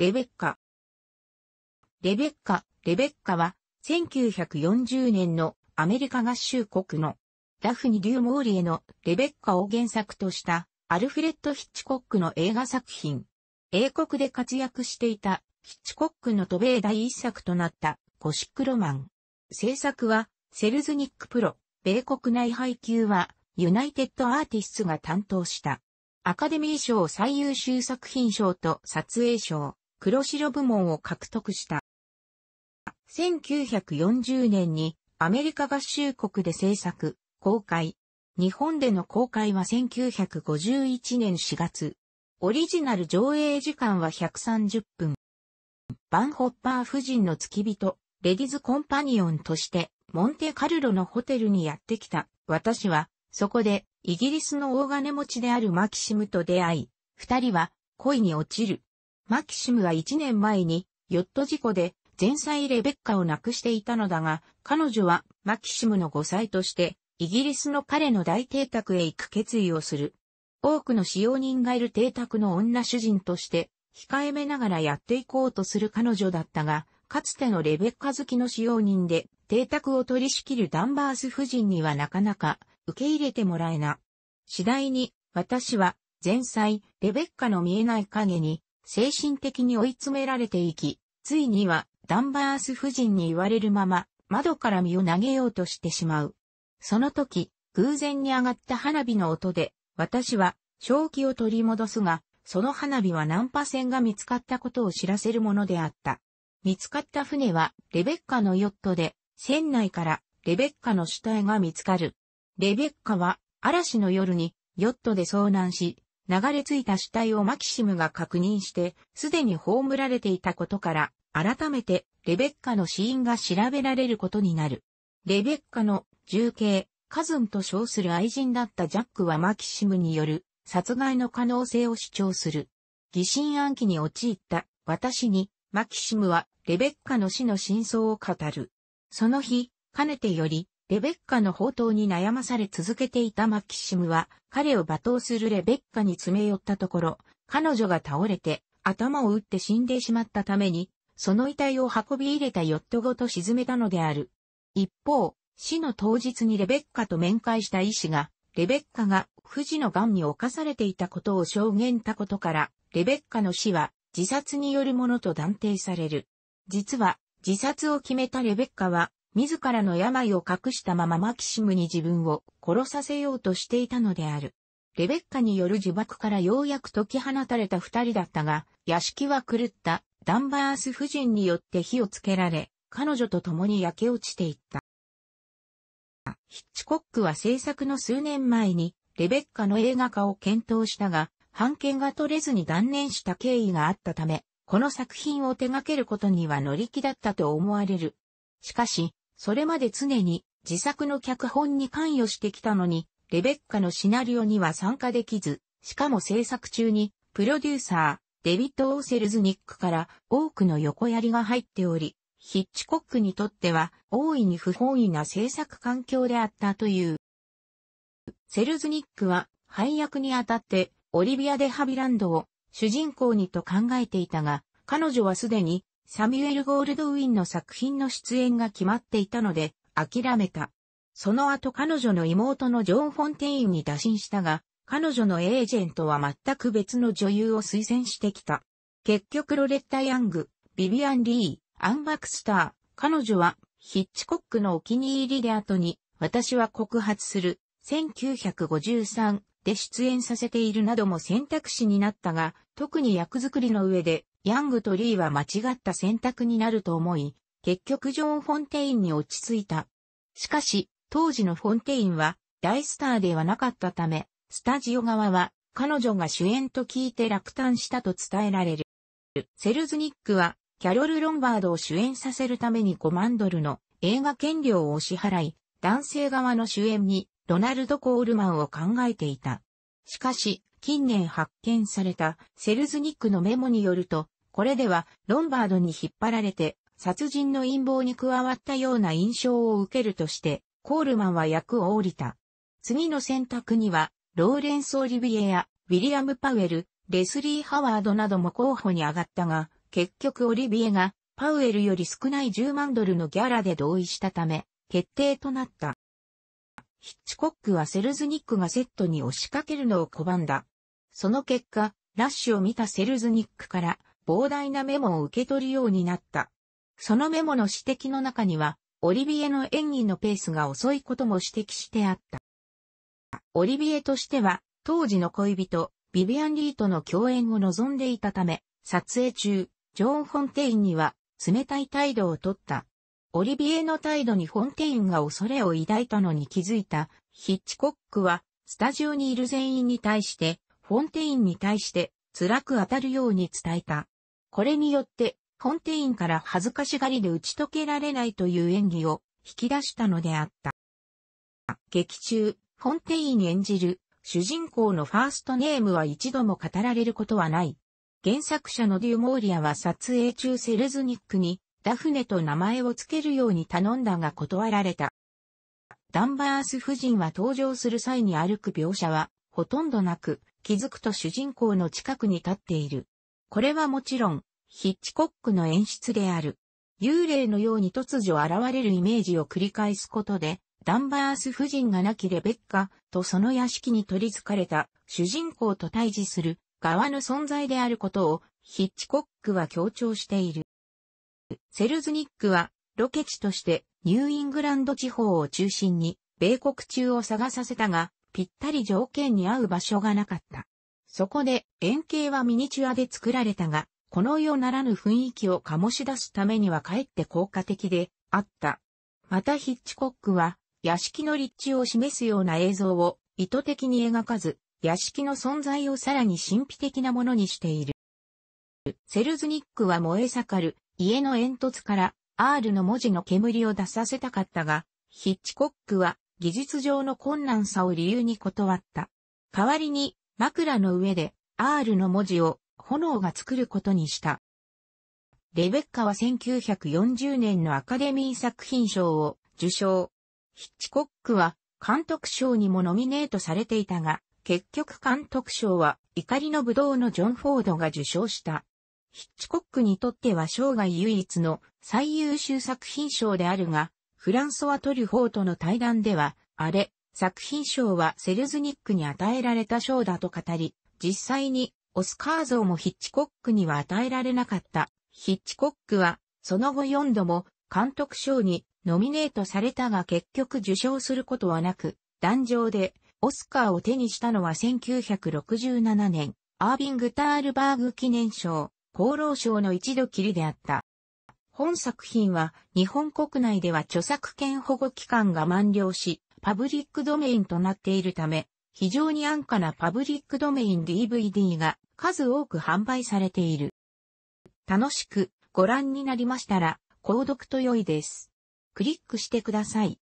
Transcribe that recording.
レベッカ。レベッカ、レベッカは、1940年のアメリカ合衆国のダフニ・デュー・モーリエのレベッカを原作としたアルフレッド・ヒッチコックの映画作品。英国で活躍していたヒッチコックの渡米第一作となったゴシックロマン。制作はセルズニックプロ、米国内配給はユナイテッドアーティスツが担当した。アカデミー賞最優秀作品賞と撮影賞。黒白部門を獲得した。1940年にアメリカ合衆国で制作、公開。日本での公開は1951年4月。オリジナル上映時間は130分。バンホッパー夫人の付き人、レディズコンパニオンとして、モンテカルロのホテルにやってきた。私は、そこで、イギリスの大金持ちであるマキシムと出会い、二人は、恋に落ちる。マキシムは1年前に、ヨット事故で、前妻レベッカを亡くしていたのだが、彼女は、マキシムの5歳として、イギリスの彼の大邸宅へ行く決意をする。多くの使用人がいる邸宅の女主人として、控えめながらやっていこうとする彼女だったが、かつてのレベッカ好きの使用人で、邸宅を取り仕切るダンバース夫人にはなかなか受け入れてもらえな。次第に、私は、前妻、レベッカの見えない影に、精神的に追い詰められていき、ついにはダンバース夫人に言われるまま、窓から身を投げようとしてしまう。その時、偶然に上がった花火の音で、私は正気を取り戻すが、その花火はナンパ船が見つかったことを知らせるものであった。見つかった船はレベッカのヨットで、船内からレベッカの主体が見つかる。レベッカは嵐の夜にヨットで遭難し、流れ着いた死体をマキシムが確認して、すでに葬られていたことから、改めてレベッカの死因が調べられることになる。レベッカの重刑、カズンと称する愛人だったジャックはマキシムによる殺害の可能性を主張する。疑心暗鬼に陥った私にマキシムはレベッカの死の真相を語る。その日、かねてよりレベッカの宝刀に悩まされ続けていたマキシムは、彼を罵倒するレベッカに詰め寄ったところ、彼女が倒れて、頭を打って死んでしまったために、その遺体を運び入れたヨットごと沈めたのである。一方、死の当日にレベッカと面会した医師が、レベッカが不治の癌に侵されていたことを証言たことから、レベッカの死は自殺によるものと断定される。実は、自殺を決めたレベッカは、自らの病を隠したままマキシムに自分を殺させようとしていたのである。レベッカによる呪縛からようやく解き放たれた二人だったが、屋敷は狂ったダンバース夫人によって火をつけられ、彼女と共に焼け落ちていった。ヒッチコックは制作の数年前に、レベッカの映画化を検討したが、判権が取れずに断念した経緯があったため、この作品を手掛けることには乗り気だったと思われる。しかし、それまで常に自作の脚本に関与してきたのに、レベッカのシナリオには参加できず、しかも制作中に、プロデューサー、デビッド・オーセルズニックから多くの横槍が入っており、ヒッチコックにとっては大いに不本意な制作環境であったという。セルズニックは配役にあたってオリビア・デ・ハビランドを主人公にと考えていたが、彼女はすでにサミュエル・ゴールドウィンの作品の出演が決まっていたので、諦めた。その後彼女の妹のジョン・フォンテインに打診したが、彼女のエージェントは全く別の女優を推薦してきた。結局ロレッタ・ヤング、ビビアン・リー、アン・バクスター、彼女はヒッチコックのお気に入りで後に、私は告発する、1953で出演させているなども選択肢になったが、特に役作りの上でヤングとリーは間違った選択になると思い、結局ジョン・フォンテインに落ち着いた。しかし、当時のフォンテインは大スターではなかったため、スタジオ側は彼女が主演と聞いて落胆したと伝えられる。セルズニックはキャロル・ロンバードを主演させるために5万ドルの映画権料を支払い、男性側の主演にロナルド・コールマンを考えていた。しかし、近年発見されたセルズニックのメモによると、これではロンバードに引っ張られて殺人の陰謀に加わったような印象を受けるとして、コールマンは役を降りた。次の選択には、ローレンス・オリビエや、ウィリアム・パウエル、レスリー・ハワードなども候補に上がったが、結局オリビエが、パウエルより少ない10万ドルのギャラで同意したため、決定となった。ヒッチコックはセルズニックがセットに押しかけるのを拒んだ。その結果、ラッシュを見たセルズニックから、膨大なメモを受け取るようになった。そのメモの指摘の中には、オリビエの演技のペースが遅いことも指摘してあった。オリビエとしては、当時の恋人、ビビアン・リーとの共演を望んでいたため、撮影中、ジョーン・フォンテインには、冷たい態度をとった。オリビエの態度にフォンテインが恐れを抱いたのに気づいた、ヒッチコックは、スタジオにいる全員に対して、フォンテインに対して、辛く当たるように伝えた。これによって、フォンテインから恥ずかしがりで打ち解けられないという演技を引き出したのであった。劇中、フォンテイン演じる主人公のファーストネームは一度も語られることはない。原作者のデュモーリアは撮影中セルズニックにダフネと名前を付けるように頼んだが断られた。ダンバース夫人は登場する際に歩く描写はほとんどなく気づくと主人公の近くに立っている。これはもちろん、ヒッチコックの演出である。幽霊のように突如現れるイメージを繰り返すことで、ダンバース夫人が亡きレベッカとその屋敷に取り憑かれた主人公と対峙する側の存在であることをヒッチコックは強調している。セルズニックはロケ地としてニューイングランド地方を中心に米国中を探させたがぴったり条件に合う場所がなかった。そこで、円形はミニチュアで作られたが、このようならぬ雰囲気を醸し出すためにはかえって効果的であった。またヒッチコックは、屋敷の立地を示すような映像を意図的に描かず、屋敷の存在をさらに神秘的なものにしている。セルズニックは燃え盛る家の煙突から R の文字の煙を出させたかったが、ヒッチコックは技術上の困難さを理由に断った。代わりに枕の上で R の文字を炎が作ることにした。レベッカは1940年のアカデミー作品賞を受賞。ヒッチコックは監督賞にもノミネートされていたが、結局監督賞は怒りの武道のジョン・フォードが受賞した。ヒッチコックにとっては生涯唯一の最優秀作品賞であるが、フランソワ・トリュフォーとの対談では、あれ、作品賞はセルズニックに与えられた賞だと語り、実際にオスカー像もヒッチコックには与えられなかった。ヒッチコックは、その後4度も監督賞にノミネートされたが結局受賞することはなく、壇上でオスカーを手にしたのは1967年、アービング・タールバーグ記念賞、厚労賞の一度きりであった。本作品は日本国内では著作権保護期間が満了し、パブリックドメインとなっているため、非常に安価なパブリックドメイン DVD が数多く販売されている。楽しくご覧になりましたら、購読と良いです。クリックしてください。